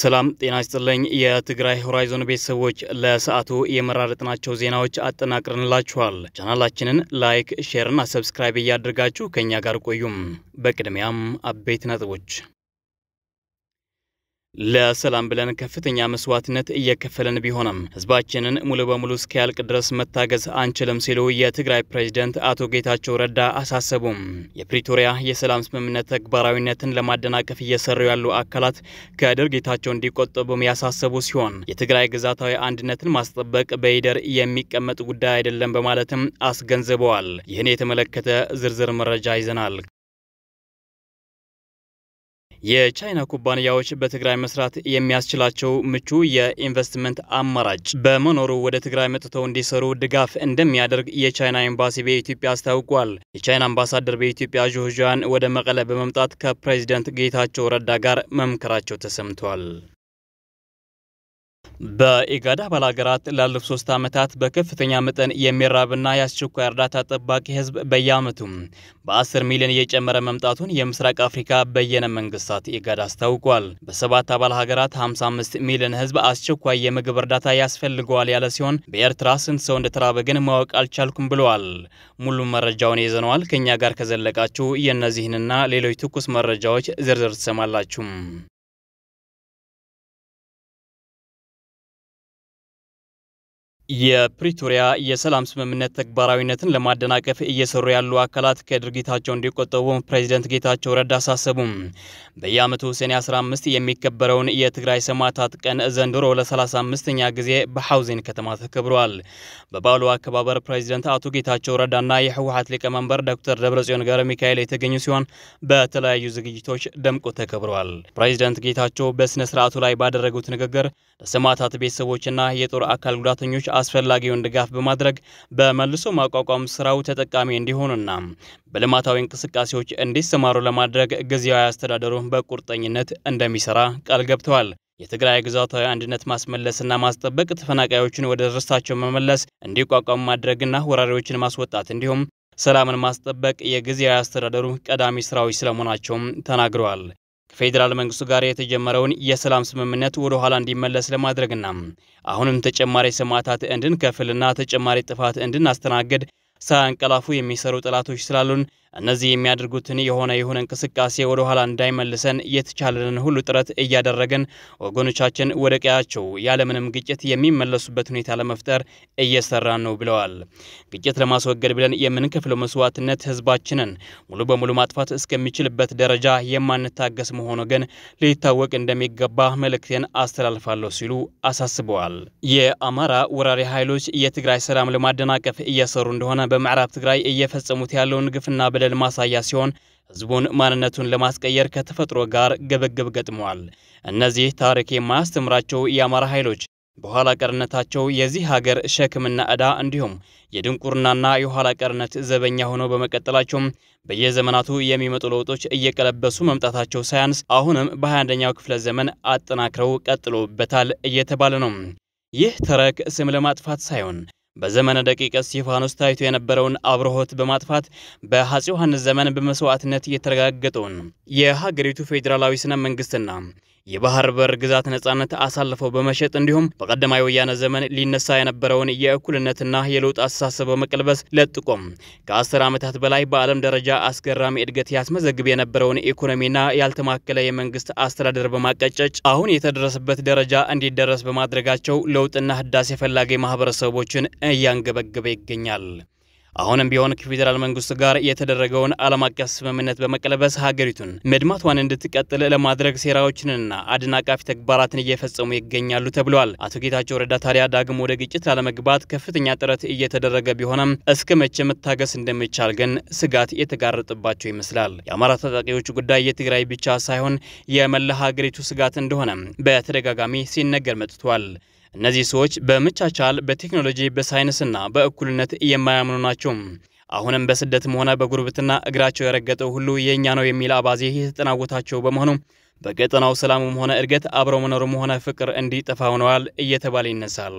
ሰላም ጤና ይስጥልኝ። የትግራይ ሆራይዞን ቤተሰቦች ለሰዓቱ የመራረጥናቸው ዜናዎች አጠናቅረንላችኋል። ቻናላችንን ላይክ፣ ሼርና ሰብስክራይብ እያደርጋችሁ ከእኛ ጋር ቆዩም። በቅድሚያም አበይት ነጥቦች ለሰላም ብለን ከፍተኛ መስዋዕትነት እየከፈለን ቢሆንም ህዝባችንን ሙሉ በሙሉ እስኪያልቅ ድረስ መታገዝ አንችልም ሲሉ የትግራይ ፕሬዝደንት አቶ ጌታቸው ረዳ አሳሰቡም። የፕሪቶሪያ የሰላም ስምምነት ተግባራዊነትን ለማደናቀፍ እየሰሩ ያሉ አካላት ከድርጊታቸው እንዲቆጠቡም ያሳሰቡ ሲሆን የትግራይ ግዛታዊ አንድነትን ማስጠበቅ በሂደር የሚቀመጥ ጉዳይ አይደለም በማለትም አስገንዝበዋል። ይህን የተመለከተ ዝርዝር መረጃ ይዘናል። የቻይና ኩባንያዎች በትግራይ መስራት የሚያስችላቸው ምቹ የኢንቨስትመንት አማራጭ በመኖሩ ወደ ትግራይ መጥተው እንዲሰሩ ድጋፍ እንደሚያደርግ የቻይና ኤምባሲ በኢትዮጵያ አስታውቋል። የቻይና አምባሳደር በኢትዮጵያ ዦ ወደ መቀለ በመምጣት ከፕሬዚደንት ጌታቸው ረዳ ጋር መምከራቸው ተሰምቷል። በኢጋድ አባል ሀገራት ላለፉት ሶስት ዓመታት በከፍተኛ መጠን የሚራብና የአስቸኳይ እርዳታ ጠባቂ ህዝብ በየአመቱ በ10 ሚሊዮን እየጨመረ መምጣቱን የምስራቅ አፍሪካ በየነ መንግስታት ኢጋድ አስታውቋል። በሰባት አባል ሀገራት 55 ሚሊዮን ህዝብ አስቸኳይ የምግብ እርዳታ ያስፈልገዋል ያለ ሲሆን በኤርትራ ስንት ሰው እንደተራበ ግን ማወቅ አልቻልኩም ብለዋል። ሙሉ መረጃውን ይዘነዋል። ከእኛ ጋር ከዘለቃችሁ የእነዚህንና ሌሎች ትኩስ መረጃዎች ዝርዝር ትሰማላችሁ። የፕሪቶሪያ የሰላም ስምምነት ተግባራዊነትን ለማደናቀፍ እየሰሩ ያሉ አካላት ከድርጊታቸው እንዲቆጠቡ ፕሬዚደንት ጌታቸው ረዳ አሳሰቡም። በየዓመቱ ሰኔ 15 የሚከበረውን የትግራይ ሰማዕታት ቀን ዘንድሮ ለ35ኛ ጊዜ በሐውዜን ከተማ ተከብሯል። በባሉ አከባበር ፕሬዚደንት አቶ ጌታቸው ረዳና የህወሀት ሊቀመንበር ዶክተር ደብረጽዮን ገብረ ሚካኤል የተገኙ ሲሆን በተለያዩ ዝግጅቶች ደምቆ ተከብሯል። ፕሬዚደንት ጌታቸው በሥነ ስርዓቱ ላይ ባደረጉት ንግግር ለሰማዕታት ቤተሰቦችና የጦር አካል ጉዳተኞች አስፈላጊውን ድጋፍ በማድረግ በመልሶ ማቋቋም ስራው ተጠቃሚ እንዲሆኑና በልማታዊ እንቅስቃሴዎች እንዲሰማሩ ለማድረግ ጊዜያዊ አስተዳደሩ በቁርጠኝነት እንደሚሰራ ቃል ገብተዋል። የትግራይ ግዛታዊ አንድነት ማስመለስና ማስጠበቅ፣ ተፈናቃዮችን ወደ ርስታቸው መመለስ፣ እንዲቋቋሙ ማድረግና ወራሪዎችን ማስወጣት እንዲሁም ሰላምን ማስጠበቅ የጊዜያዊ አስተዳደሩ ቀዳሚ ስራዎች ስለመሆናቸውም ተናግረዋል። ከፌዴራል መንግስቱ ጋር የተጀመረውን የሰላም ስምምነት ወደ ኋላ እንዲመለስ ለማድረግና አሁንም ተጨማሪ ሰማዕታት እንድንከፍልና ተጨማሪ ጥፋት እንድናስተናግድ ሳያንቀላፉ የሚሰሩ ጠላቶች ስላሉን እነዚህ የሚያደርጉትን የሆነ ይሁን እንቅስቃሴ ወደ ኋላ እንዳይመልሰን የተቻለንን ሁሉ ጥረት እያደረግን ወገኖቻችን ወደ ቀያቸው ያለምንም ግጭት የሚመለሱበት ሁኔታ ለመፍጠር እየሰራን ነው ብለዋል። ግጭት ለማስወገድ ብለን የምንከፍለው መስዋዕትነት ህዝባችንን ሙሉ በሙሉ ማጥፋት እስከሚችልበት ደረጃ የማንታገስ መሆኑ ግን ሊታወቅ እንደሚገባ መልእክቴን አስተላልፋለሁ ሲሉ አሳስበዋል። የአማራ ወራሪ ኃይሎች የትግራይ ሰላም ለማደናቀፍ እየሰሩ እንደሆነ በምዕራብ ትግራይ እየፈጸሙት ያለውን ግፍና በደል መገለል ማሳያ ሲሆን ህዝቡን ማንነቱን ለማስቀየር ከተፈጥሮ ጋር ግብግብ ገጥመዋል። እነዚህ ታሪክ የማያስተምራቸው የአማራ ኃይሎች በኋላ ቀርነታቸው የዚህ ሀገር ሸክምና ዕዳ እንዲሁም የድንቁርናና የኋላ ቀርነት ዘበኛ ሆነው በመቀጠላቸውም በየዘመናቱ የሚመጡ ለውጦች እየቀለበሱ መምጣታቸው ሳያንስ አሁንም በ21ኛው ክፍለ ዘመን አጠናክረው ቀጥሎበታል እየተባለ ነው። ይህ ተረክ ስም ለማጥፋት ሳይሆን በዘመነ ደቂቀ እስጢፋኖስ ታይቶ የነበረውን አብርሆት በማጥፋት በአፄ ዮሐንስ ዘመን በመስዋዕትነት የተረጋገጠውን የሀገሪቱ ፌዴራላዊ ስነ መንግስትና የባህር በር ግዛት ነጻነት አሳልፈው በመሸጥ እንዲሁም በቀደማዊ ወያነ ዘመን ሊነሳ የነበረውን የእኩልነትና የለውጥ አስተሳሰብ በመቀልበስ ለጥቆም ከአስር ዓመታት በላይ በዓለም ደረጃ አስገራሚ እድገት ያስመዘግብ የነበረውን ኢኮኖሚና ያልተማከለ የመንግስት አስተዳደር በማቀጨጭ አሁን የተደረሰበት ደረጃ እንዲደረስ በማድረጋቸው ለውጥና ህዳሴ ፈላጊ ማህበረሰቦችን እያንገበገበ ይገኛል። አሁንም ቢሆን ከፌዴራል መንግስቱ ጋር የተደረገውን ዓለም አቀፍ ስምምነት በመቀለበስ ሀገሪቱን መድማቷን እንድትቀጥል ለማድረግ ሴራዎችንና አድናቃፊ ተግባራትን እየፈጸሙ ይገኛሉ ተብሏል። አቶ ጌታቸው ረዳ ታዲያ ዳግም ወደ ግጭት ላለመግባት ከፍተኛ ጥረት እየተደረገ ቢሆንም እስከ መቼ መታገስ እንደሚቻል ግን ስጋት የተጋረጠባቸው ይመስላል። የአማራ ታጣቂዎች ጉዳይ የትግራይ ብቻ ሳይሆን የመላ ሀገሪቱ ስጋት እንደሆነ በተደጋጋሚ ሲነገር መጥቷል። እነዚህ ሰዎች በመቻቻል በቴክኖሎጂ በሳይንስና በእኩልነት የማያምኑ ናቸው። አሁንም በስደትም ሆነ በጉርብትና እግራቸው የረገጠው ሁሉ የእኛ ነው የሚል አባዜ የተጠናወታቸው በመሆኑ በቀጠናው ሰላምም ሆነ እድገት አብረው መኖርም ሆነ ፍቅር እንዲጠፋ ሆነዋል እየተባለ ይነሳል።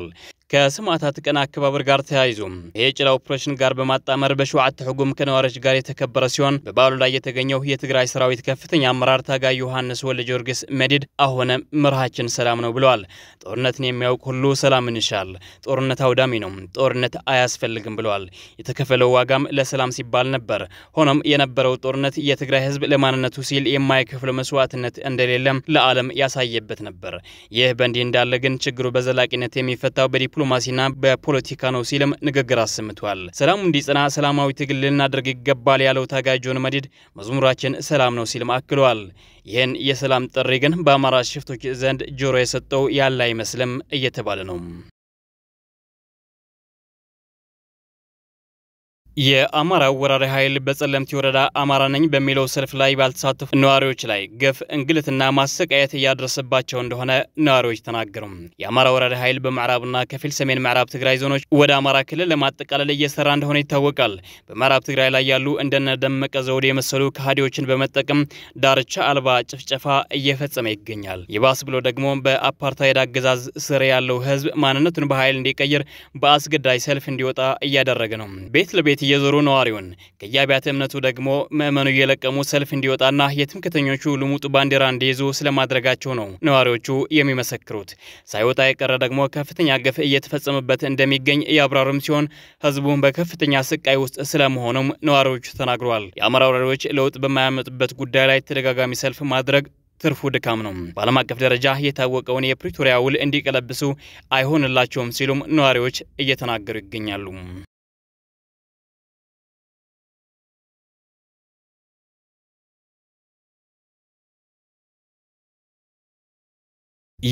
ከሰማዕታት ቀን አከባበር ጋር ተያይዞ የጭላ ኦፕሬሽን ጋር በማጣመር በሸዋዓተ ሕጉም ከነዋሪዎች ጋር የተከበረ ሲሆን በበዓሉ ላይ የተገኘው የትግራይ ሰራዊት ከፍተኛ አመራር ታጋይ ዮሐንስ ወልደ ጊዮርጊስ መዲድ አሁነ መርሃችን ሰላም ነው ብለዋል። ጦርነትን የሚያውቅ ሁሉ ሰላምን ይሻል፣ ጦርነት አውዳሚ ነው፣ ጦርነት አያስፈልግም ብለዋል። የተከፈለው ዋጋም ለሰላም ሲባል ነበር። ሆኖም የነበረው ጦርነት የትግራይ ሕዝብ ለማንነቱ ሲል የማይከፍለው መስዋዕትነት እንደሌለም ለዓለም ያሳየበት ነበር። ይህ በእንዲህ እንዳለ ግን ችግሩ በዘላቂነት የሚፈታው በዲፕ በዲፕሎማሲና በፖለቲካ ነው ሲልም ንግግር አሰምቷል። ሰላሙ እንዲጸና ሰላማዊ ትግል ልናደርግ ይገባል ያለው ታጋይ ጆን መዲድ መዝሙራችን ሰላም ነው ሲልም አክሏል። ይህን የሰላም ጥሪ ግን በአማራ ሽፍቶች ዘንድ ጆሮ የሰጠው ያለ አይመስልም እየተባለ ነው። የአማራ ወራሪ ኃይል በጸለምቲ ወረዳ አማራ ነኝ በሚለው ሰልፍ ላይ ባልተሳተፉ ነዋሪዎች ላይ ግፍ፣ እንግልትና ማሰቃየት እያደረሰባቸው እንደሆነ ነዋሪዎች ተናገሩ። የአማራ ወራሪ ኃይል በምዕራብና ከፊል ሰሜን ምዕራብ ትግራይ ዞኖች ወደ አማራ ክልል ለማጠቃለል እየሰራ እንደሆነ ይታወቃል። በምዕራብ ትግራይ ላይ ያሉ እንደነ ደመቀ ዘውድ የመሰሉ ከሃዲዎችን በመጠቀም ዳርቻ አልባ ጭፍጨፋ እየፈጸመ ይገኛል። ይባስ ብሎ ደግሞ በአፓርታይድ አገዛዝ ስር ያለው ህዝብ ማንነቱን በኃይል እንዲቀይር በአስገዳይ ሰልፍ እንዲወጣ እያደረገ ነው። ቤት ለቤት እየዞሩ ነዋሪውን ከየአብያተ እምነቱ ደግሞ ምዕመኑ እየለቀሙ ሰልፍ እንዲወጣና የትምክተኞቹ ልሙጥ ባንዲራ እንዲይዙ ስለማድረጋቸው ነው ነዋሪዎቹ የሚመሰክሩት። ሳይወጣ የቀረ ደግሞ ከፍተኛ ግፍ እየተፈጸመበት እንደሚገኝ እያብራሩም ሲሆን ህዝቡን በከፍተኛ ስቃይ ውስጥ ስለመሆኑም ነዋሪዎቹ ተናግረዋል። የአማራ ወራሪዎች ለውጥ በማያመጡበት ጉዳይ ላይ ተደጋጋሚ ሰልፍ ማድረግ ትርፉ ድካም ነው። በዓለም አቀፍ ደረጃ የታወቀውን የፕሪቶሪያ ውል እንዲቀለብሱ አይሆንላቸውም ሲሉም ነዋሪዎች እየተናገሩ ይገኛሉ።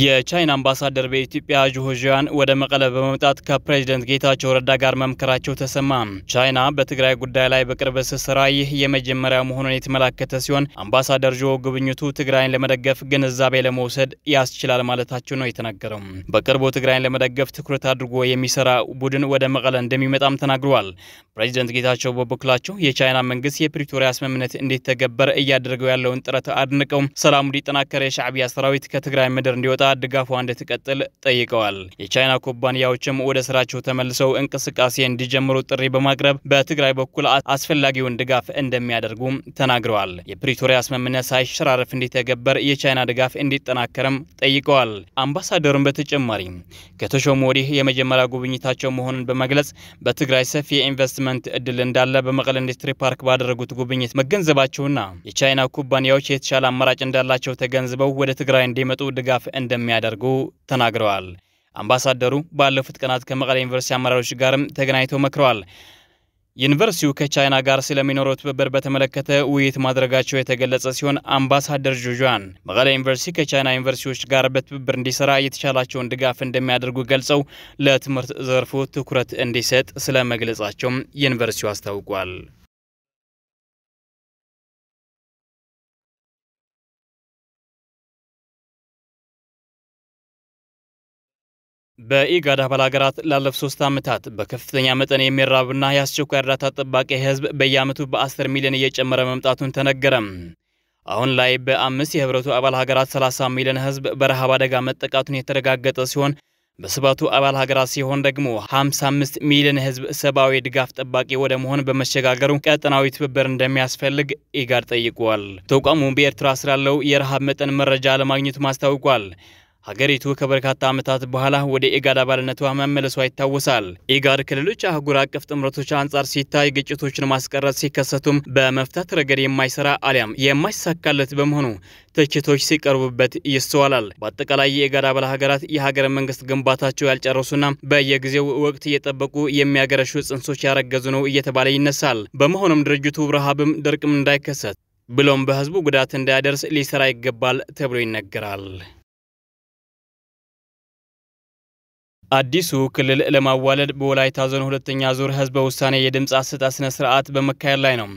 የቻይና አምባሳደር በኢትዮጵያ ጆሆዥያን ወደ መቀለ በመምጣት ከፕሬዝደንት ጌታቸው ረዳ ጋር መምከራቸው ተሰማ። ቻይና በትግራይ ጉዳይ ላይ በቅርብ ስስራ ይህ የመጀመሪያ መሆኑን የተመላከተ ሲሆን አምባሳደር ጆ ጉብኝቱ ትግራይን ለመደገፍ ግንዛቤ ለመውሰድ ያስችላል ማለታቸው ነው የተናገረው። በቅርቡ ትግራይን ለመደገፍ ትኩረት አድርጎ የሚሰራ ቡድን ወደ መቀለ እንደሚመጣም ተናግረዋል። ፕሬዝደንት ጌታቸው በበኩላቸው የቻይና መንግስት የፕሪቶሪያ ስምምነት እንዲተገበር እያደረገው ያለውን ጥረት አድንቀው ሰላሙ እንዲጠናከር የሻዕቢያ ሰራዊት ከትግራይ ምድር እንዲወ እንዲወጣ ድጋፏ እንድትቀጥል ጠይቀዋል። የቻይና ኩባንያዎችም ወደ ስራቸው ተመልሰው እንቅስቃሴ እንዲጀምሩ ጥሪ በማቅረብ በትግራይ በኩል አስፈላጊውን ድጋፍ እንደሚያደርጉ ተናግረዋል። የፕሪቶሪያ ስምምነት ሳይሸራረፍ እንዲተገበር የቻይና ድጋፍ እንዲጠናከርም ጠይቀዋል። አምባሳደሩን በተጨማሪ ከተሾሙ ወዲህ የመጀመሪያ ጉብኝታቸው መሆኑን በመግለጽ በትግራይ ሰፊ የኢንቨስትመንት እድል እንዳለ በመቀለ ኢንዱስትሪ ፓርክ ባደረጉት ጉብኝት መገንዘባቸውና የቻይና ኩባንያዎች የተሻለ አማራጭ እንዳላቸው ተገንዝበው ወደ ትግራይ እንዲመጡ ድጋፍ እንደሚያደርጉ ተናግረዋል። አምባሳደሩ ባለፉት ቀናት ከመቀሌ ዩኒቨርሲቲ አመራሮች ጋርም ተገናኝተው መክረዋል። ዩኒቨርሲቲው ከቻይና ጋር ስለሚኖረው ትብብር በተመለከተ ውይይት ማድረጋቸው የተገለጸ ሲሆን አምባሳደር ጁዣን መቀለ ዩኒቨርሲቲ ከቻይና ዩኒቨርሲቲዎች ጋር በትብብር እንዲሰራ የተቻላቸውን ድጋፍ እንደሚያደርጉ ገልጸው ለትምህርት ዘርፉ ትኩረት እንዲሰጥ ስለመግለጻቸውም ዩኒቨርሲቲው አስታውቋል። በኢጋድ አባል ሀገራት ላለፉት ሶስት ዓመታት በከፍተኛ መጠን የሚራብና የአስቸኳይ እርዳታ ጠባቂ ህዝብ በየዓመቱ በ10 ሚሊዮን እየጨመረ መምጣቱን ተነገረ። አሁን ላይ በአምስት የህብረቱ አባል ሀገራት 30 ሚሊዮን ህዝብ በረሃብ አደጋ መጠቃቱን የተረጋገጠ ሲሆን በሰባቱ አባል ሀገራት ሲሆን ደግሞ 55 ሚሊዮን ህዝብ ሰብአዊ ድጋፍ ጠባቂ ወደ መሆን በመሸጋገሩ ቀጠናዊ ትብብር እንደሚያስፈልግ ኢጋድ ጠይቋል። ተቋሙ በኤርትራ ስላለው የረሃብ መጠን መረጃ ለማግኘቱ ማስታውቋል። ሀገሪቱ ከበርካታ ዓመታት በኋላ ወደ ኢጋድ አባልነቷ መመለሷ ይታወሳል። ኢጋድ ከሌሎች አህጉር አቀፍ ጥምረቶች አንጻር ሲታይ ግጭቶችን ማስቀረት ሲከሰቱም በመፍታት ረገድ የማይሰራ አሊያም የማይሳካለት በመሆኑ ትችቶች ሲቀርቡበት ይስተዋላል። በአጠቃላይ የኢጋድ አባል ሀገራት የሀገረ መንግስት ግንባታቸው ያልጨረሱና በየጊዜው ወቅት እየጠበቁ የሚያገረሹ ጽንሶች ያረገዙ ነው እየተባለ ይነሳል። በመሆኑም ድርጅቱ ረሃብም ድርቅም እንዳይከሰት ብሎም በህዝቡ ጉዳት እንዳያደርስ ሊሰራ ይገባል ተብሎ ይነገራል። አዲሱ ክልል ለማዋለድ በወላይታ ዞን ሁለተኛ ዙር ህዝበ ውሳኔ የድምፅ አሰጣ ስነ ስርዓት በመካሄድ ላይ ነው።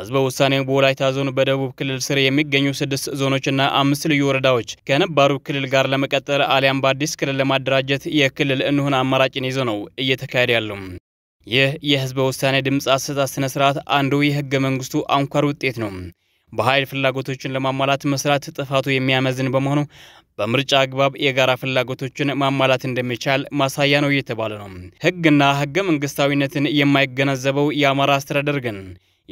ህዝበ ውሳኔው በወላይታ ዞን በደቡብ ክልል ስር የሚገኙ ስድስት ዞኖችና አምስት ልዩ ወረዳዎች ከነባሩ ክልል ጋር ለመቀጠል አሊያም በአዲስ ክልል ለማደራጀት የክልል እንሁን አማራጭን ይዞ ነው እየተካሄደ ያለው። ይህ የህዝበ ውሳኔ ድምፅ አሰጣ ስነ ስርዓት አንዱ የህገ መንግስቱ አንኳር ውጤት ነው። በኃይል ፍላጎቶችን ለማሟላት መስራት ጥፋቱ የሚያመዝን በመሆኑ በምርጫ አግባብ የጋራ ፍላጎቶችን ማሟላት እንደሚቻል ማሳያ ነው እየተባለ ነው። ሕግና ሕገ መንግስታዊነትን የማይገነዘበው የአማራ አስተዳደር ግን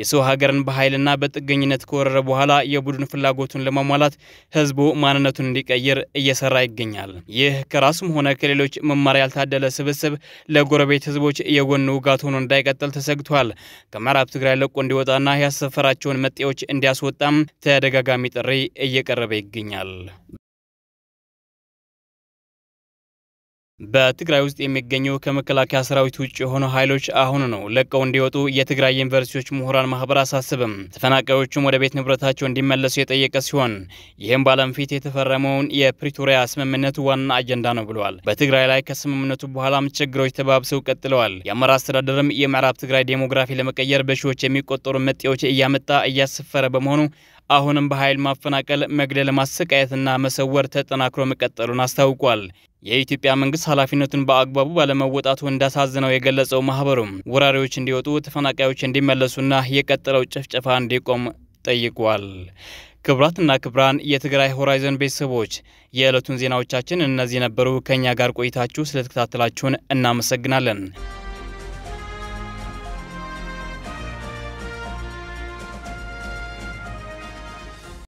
የሰው ሀገርን በኃይልና በጥገኝነት ከወረረ በኋላ የቡድን ፍላጎቱን ለማሟላት ህዝቡ ማንነቱን እንዲቀይር እየሰራ ይገኛል። ይህ ከራሱም ሆነ ከሌሎች መማር ያልታደለ ስብስብ ለጎረቤት ህዝቦች የጎን ውጋት ሆኖ እንዳይቀጥል ተሰግቷል። ከምዕራብ ትግራይ ለቆ እንዲወጣና ያሰፈራቸውን መጤዎች እንዲያስወጣም ተደጋጋሚ ጥሪ እየቀረበ ይገኛል። በትግራይ ውስጥ የሚገኙ ከመከላከያ ሰራዊት ውጭ የሆኑ ኃይሎች አሁን ነው ለቀው እንዲወጡ የትግራይ ዩኒቨርሲቲዎች ምሁራን ማህበር አሳስብም። ተፈናቃዮቹም ወደ ቤት ንብረታቸው እንዲመለሱ የጠየቀ ሲሆን ይህም በዓለም ፊት የተፈረመውን የፕሪቶሪያ ስምምነቱ ዋና አጀንዳ ነው ብለዋል። በትግራይ ላይ ከስምምነቱ በኋላም ችግሮች ተባብሰው ቀጥለዋል። የአማራ አስተዳደርም የምዕራብ ትግራይ ዴሞግራፊ ለመቀየር በሺዎች የሚቆጠሩ መጤዎች እያመጣ እያሰፈረ በመሆኑ አሁንም በኃይል ማፈናቀል፣ መግደል፣ ማሰቃየትና መሰወር ተጠናክሮ መቀጠሉን አስታውቋል። የኢትዮጵያ መንግስት ኃላፊነቱን በአግባቡ ባለመወጣቱ እንዳሳዝነው የገለጸው ማህበሩም ወራሪዎች እንዲወጡ፣ ተፈናቃዮች እንዲመለሱና የቀጠለው ጭፍጨፋ እንዲቆም ጠይቋል። ክብራትና ክብራን የትግራይ ሆራይዘን ቤተሰቦች የዕለቱን ዜናዎቻችን እነዚህ ነበሩ። ከእኛ ጋር ቆይታችሁ ስለተከታተላችሁን እናመሰግናለን።